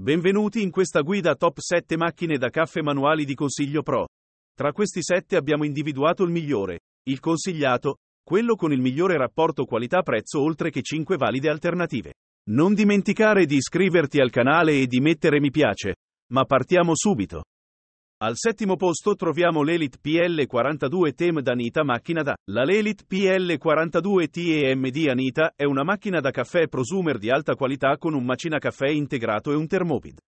Benvenuti in questa guida top 7 macchine da caffè manuali di consiglio pro. Tra questi 7 abbiamo individuato il migliore, il consigliato, quello con il migliore rapporto qualità-prezzo oltre che 5 valide alternative. Non dimenticare di iscriverti al canale e di mettere mi piace, ma partiamo subito. Al settimo posto troviamo l'Elite PL42 TEM d'Anita macchina da. La L'Elite PL42 TEM di Anita è una macchina da caffè prosumer di alta qualità con un macina caffè integrato e un termopid.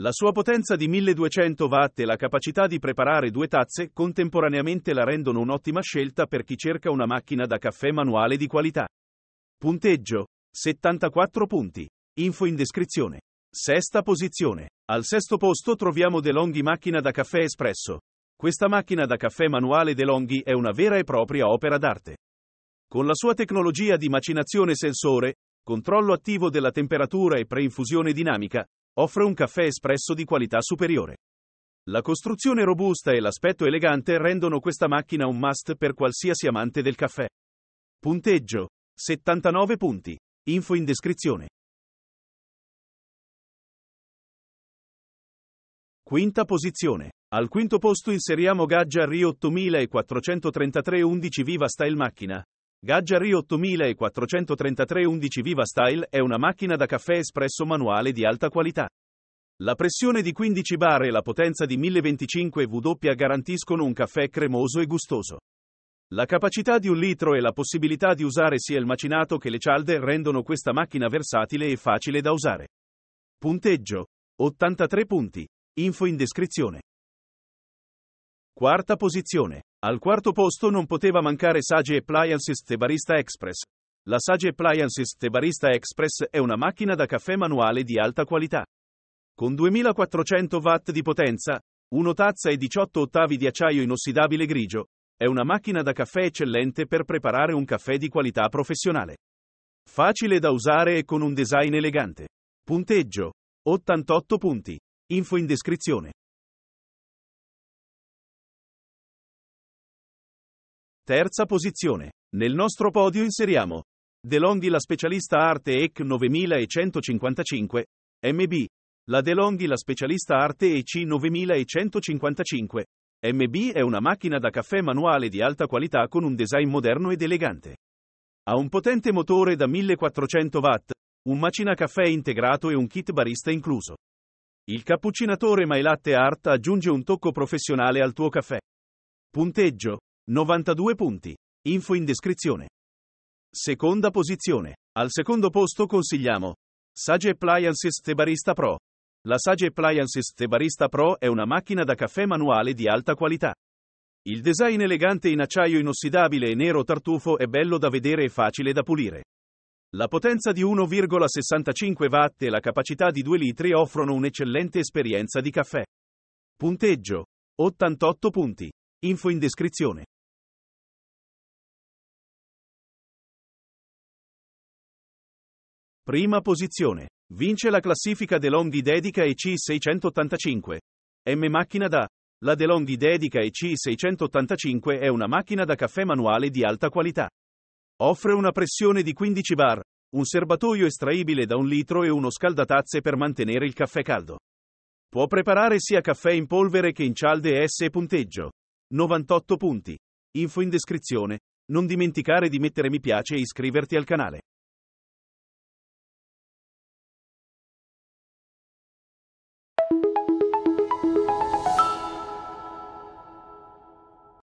La sua potenza di 1200 watt e la capacità di preparare due tazze contemporaneamente la rendono un'ottima scelta per chi cerca una macchina da caffè manuale di qualità. Punteggio 74 punti. Info in descrizione. Sesta posizione. Al sesto posto troviamo DeLonghi Macchina da caffè espresso. Questa macchina da caffè manuale DeLonghi è una vera e propria opera d'arte. Con la sua tecnologia di macinazione sensore, controllo attivo della temperatura e preinfusione dinamica, offre un caffè espresso di qualità superiore. La costruzione robusta e l'aspetto elegante rendono questa macchina un must per qualsiasi amante del caffè. Punteggio 79 punti. Info in descrizione. Quinta posizione. Al quinto posto inseriamo Gaggiarri 8433 11 Viva Style macchina. Gaggiarri 8433 11 Viva Style è una macchina da caffè espresso manuale di alta qualità. La pressione di 15 bar e la potenza di 1025 W garantiscono un caffè cremoso e gustoso. La capacità di un litro e la possibilità di usare sia il macinato che le cialde rendono questa macchina versatile e facile da usare. Punteggio 83 punti. Info in descrizione. Quarta posizione. Al quarto posto non poteva mancare Sage Appliances Tebarista Express. La Sage Appliances Tebarista Express è una macchina da caffè manuale di alta qualità. Con 2400 watt di potenza, 1 tazza e 18 ottavi di acciaio inossidabile grigio, è una macchina da caffè eccellente per preparare un caffè di qualità professionale. Facile da usare e con un design elegante. Punteggio 88 punti. Info in descrizione. Terza posizione. Nel nostro podio inseriamo DeLonghi la specialista arte EC 9155, MB, la DeLonghi la specialista arte EC 9155. MB è una macchina da caffè manuale di alta qualità con un design moderno ed elegante. Ha un potente motore da 1400 watt, un macina caffè integrato e un kit barista incluso. Il cappuccinatore My Latte Art aggiunge un tocco professionale al tuo caffè. Punteggio 92 punti. Info in descrizione. Seconda posizione. Al secondo posto consigliamo Sage Appliances The Barista Pro. La Sage Appliances The Barista Pro è una macchina da caffè manuale di alta qualità. Il design elegante in acciaio inossidabile e nero tartufo è bello da vedere e facile da pulire. La potenza di 1,65 watt e la capacità di 2 litri offrono un'eccellente esperienza di caffè. Punteggio 88 punti. Info in descrizione. Prima posizione. Vince la classifica DeLonghi Dedica EC 685. M macchina da. La DeLonghi Dedica EC 685 è una macchina da caffè manuale di alta qualità. Offre una pressione di 15 bar, un serbatoio estraibile da un litro e uno scaldatazze per mantenere il caffè caldo. Può preparare sia caffè in polvere che in cialde e S punteggio. 98 punti. Info in descrizione. Non dimenticare di mettere mi piace e iscriverti al canale.